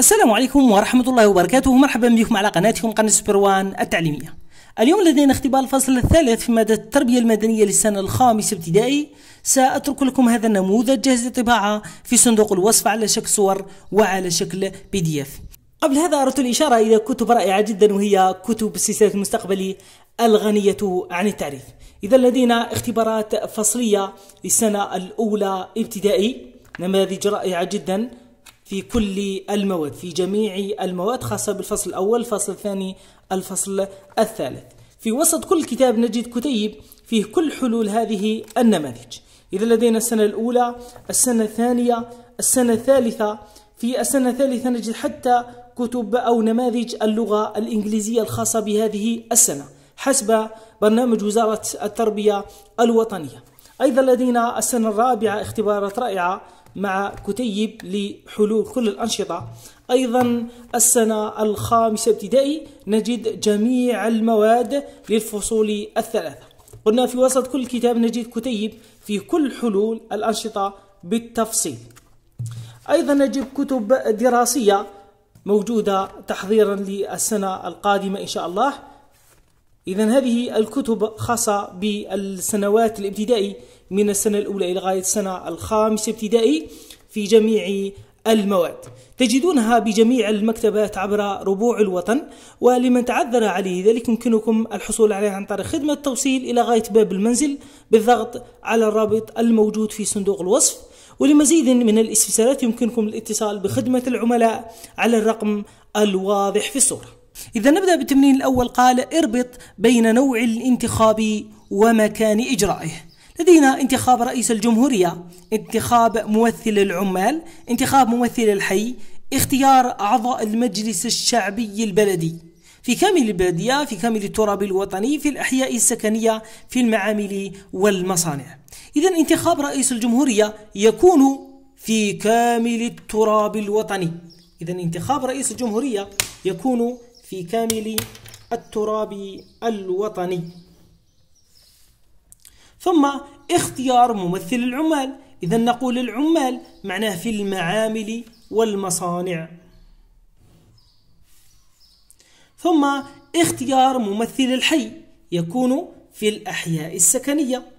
السلام عليكم ورحمة الله وبركاته مرحبا بكم على قناتكم قناة سبروان التعليمية اليوم لدينا اختبار الفصل الثالث في مادة التربية المدنية للسنة الخامسة ابتدائي سأترك لكم هذا النموذج جاهز للطباعة في صندوق الوصف على شكل صور وعلى شكل بي دي اف قبل هذا أردت الإشارة إلى كتب رائعة جدا وهي كتب سلسلة المستقبلي الغنية عن التعريف إذا لدينا اختبارات فصلية للسنة الأولى ابتدائي نماذج رائعة جدا في كل المواد في جميع المواد خاصة بالفصل الأول الفصل الثاني الفصل الثالث في وسط كل كتاب نجد كتيب فيه كل حلول هذه النماذج إذا لدينا السنة الأولى السنة الثانية السنة الثالثة في السنة الثالثة نجد حتى كتب أو نماذج اللغة الإنجليزية الخاصة بهذه السنة حسب برنامج وزارة التربية الوطنية أيضا لدينا السنة الرابعة اختبارات رائعة مع كتيب لحلول كل الأنشطة أيضا السنة الخامسة ابتدائي نجد جميع المواد للفصول الثلاثة قلنا في وسط كل كتاب نجد كتيب في كل حلول الأنشطة بالتفصيل أيضا نجد كتب دراسية موجودة تحضيرا للسنة القادمة إن شاء الله إذا هذه الكتب خاصة بالسنوات الابتدائي من السنة الأولى إلى غاية السنة الخامسة ابتدائي في جميع المواد تجدونها بجميع المكتبات عبر ربوع الوطن ولمن تعذر عليه ذلك يمكنكم الحصول عليها عن طريق خدمة التوصيل إلى غاية باب المنزل بالضغط على الرابط الموجود في صندوق الوصف ولمزيد من الاستفسارات يمكنكم الاتصال بخدمة العملاء على الرقم الواضح في الصورة إذا نبدأ بالتمرين الأول قال اربط بين نوع الانتخاب ومكان إجرائه لدينا انتخاب رئيس الجمهورية انتخاب ممثل العمال انتخاب ممثل الحي اختيار أعضاء المجلس الشعبي البلدي في كامل البلدية في كامل التراب الوطني في الأحياء السكنية في المعامل والمصانع إذا انتخاب رئيس الجمهورية يكون في كامل التراب الوطني إذا انتخاب رئيس الجمهورية يكون في كامل التراب الوطني ثم اختيار ممثل العمال إذا نقول العمال معناه في المعامل والمصانع ثم اختيار ممثل الحي يكون في الأحياء السكنية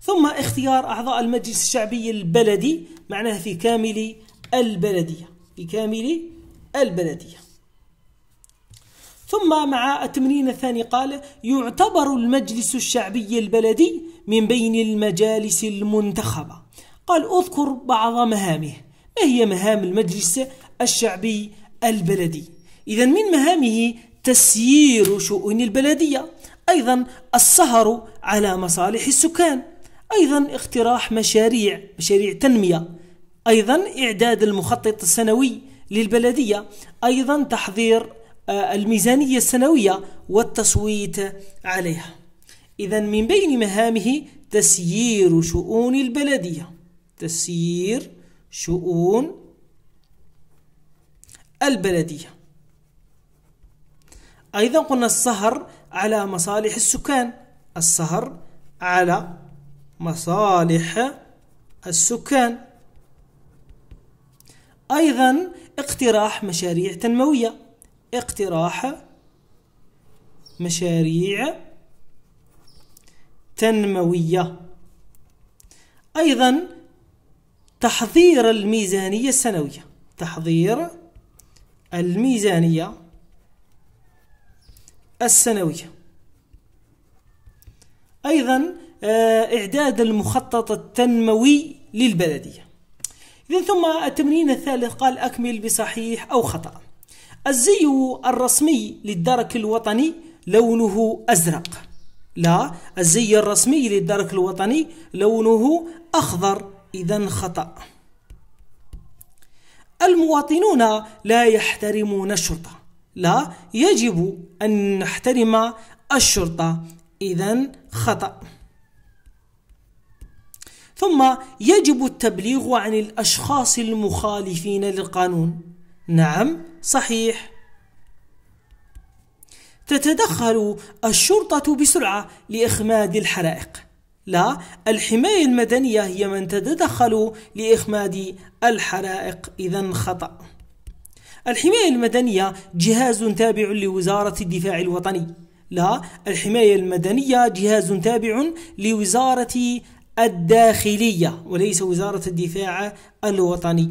ثم اختيار أعضاء المجلس الشعبي البلدي معناه في كامل البلدية في كامل البلدية ثم مع التمرين الثاني قال يعتبر المجلس الشعبي البلدي من بين المجالس المنتخبة قال أذكر بعض مهامه ما هي مهام المجلس الشعبي البلدي إذا من مهامه تسيير شؤون البلدية أيضا السهر على مصالح السكان أيضا اقتراح مشاريع مشاريع تنمية أيضا إعداد المخطط السنوي للبلدية أيضا تحضير آه، الميزانية السنوية والتصويت عليها إذا من بين مهامه تسيير شؤون البلدية تسيير شؤون البلدية أيضا قلنا السهر على مصالح السكان السهر على مصالح السكان أيضا اقتراح مشاريع تنموية اقتراح مشاريع تنموية أيضا تحضير الميزانية السنوية تحضير الميزانية السنوية أيضا آه، إعداد المخطط التنموي للبلدية إذن ثم التمرين الثالث قال أكمل بصحيح أو خطأ الزي الرسمي للدرك الوطني لونه أزرق لا الزي الرسمي للدرك الوطني لونه أخضر إذا خطأ المواطنون لا يحترمون الشرطة لا يجب أن نحترم الشرطة إذا خطأ ثم يجب التبليغ عن الأشخاص المخالفين للقانون نعم صحيح تتدخل الشرطة بسرعة لإخماد الحرائق لا الحماية المدنية هي من تتدخل لإخماد الحرائق إذا خطأ الحماية المدنية جهاز تابع لوزارة الدفاع الوطني لا الحماية المدنية جهاز تابع لوزارة الداخلية وليس وزارة الدفاع الوطني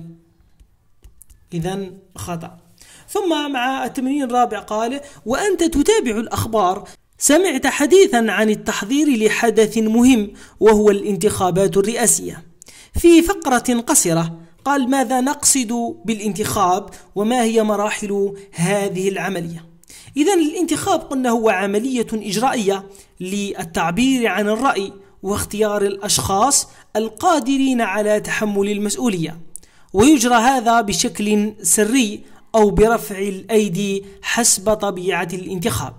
إذا خطأ ثم مع التمرين الرابع قال وأنت تتابع الأخبار سمعت حديثا عن التحضير لحدث مهم وهو الانتخابات الرئاسية في فقرة قصيرة قال ماذا نقصد بالانتخاب وما هي مراحل هذه العملية إذا الانتخاب قلنا هو عملية إجرائية للتعبير عن الرأي واختيار الأشخاص القادرين على تحمل المسؤولية ويجرى هذا بشكل سري أو برفع الأيدي حسب طبيعة الانتخاب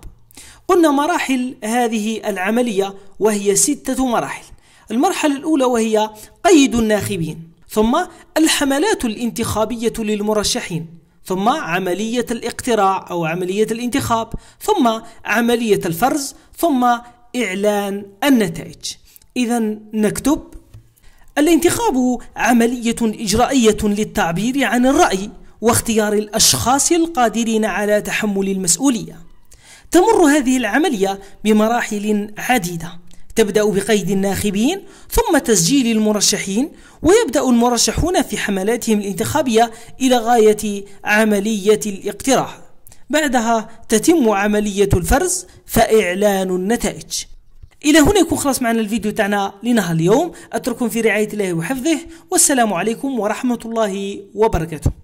قلنا مراحل هذه العملية وهي ستة مراحل المرحلة الأولى وهي قيد الناخبين ثم الحملات الانتخابية للمرشحين ثم عملية الاقتراع أو عملية الانتخاب ثم عملية الفرز ثم إعلان النتائج إذا نكتب الانتخاب عملية إجرائية للتعبير عن الرأي واختيار الأشخاص القادرين على تحمل المسؤولية تمر هذه العملية بمراحل عديدة تبدأ بقيد الناخبين ثم تسجيل المرشحين ويبدأ المرشحون في حملاتهم الانتخابية إلى غاية عملية الاقتراح بعدها تتم عملية الفرز فإعلان النتائج إلى هنا يكون خلاص معنا الفيديو تاعنا لنهار اليوم أترككم في رعاية الله وحفظه والسلام عليكم ورحمة الله وبركاته